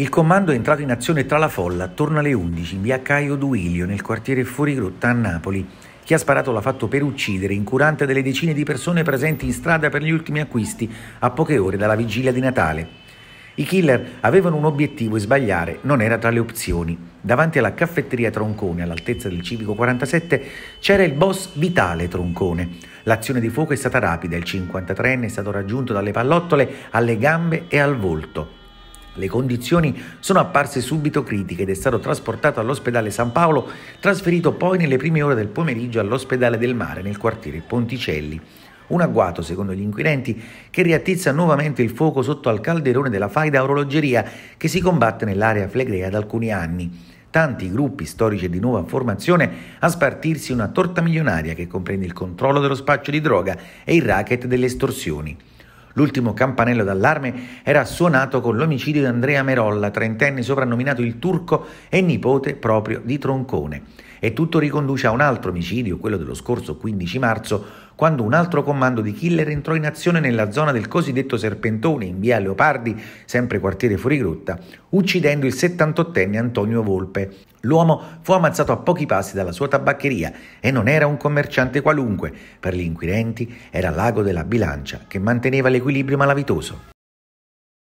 Il comando è entrato in azione tra la folla attorno alle 11 in via Caio Duilio nel quartiere Fuorigrotta a Napoli. Chi ha sparato l'ha fatto per uccidere, incurante delle decine di persone presenti in strada per gli ultimi acquisti a poche ore dalla vigilia di Natale. I killer avevano un obiettivo e sbagliare non era tra le opzioni. Davanti alla caffetteria Troncone, all'altezza del civico 47, c'era il boss Vitale Troncone. L'azione di fuoco è stata rapida, il 53enne è stato raggiunto dalle pallottole alle gambe e al volto. Le condizioni sono apparse subito critiche ed è stato trasportato all'ospedale San Paolo, trasferito poi nelle prime ore del pomeriggio all'ospedale del mare nel quartiere Ponticelli. Un agguato, secondo gli inquirenti, che riattizza nuovamente il fuoco sotto al calderone della faida orologeria che si combatte nell'area flegrea da alcuni anni. Tanti gruppi storici di nuova formazione a spartirsi una torta milionaria che comprende il controllo dello spaccio di droga e il racket delle estorsioni. L'ultimo campanello d'allarme era suonato con l'omicidio di Andrea Merolla, trentenne soprannominato il Turco e nipote proprio di Troncone. E tutto riconduce a un altro omicidio, quello dello scorso 15 marzo, quando un altro comando di killer entrò in azione nella zona del cosiddetto Serpentone in via Leopardi, sempre quartiere fuorigrotta, uccidendo il 78enne Antonio Volpe. L'uomo fu ammazzato a pochi passi dalla sua tabaccheria e non era un commerciante qualunque, per gli inquirenti era l'ago della bilancia che manteneva l'equilibrio malavitoso.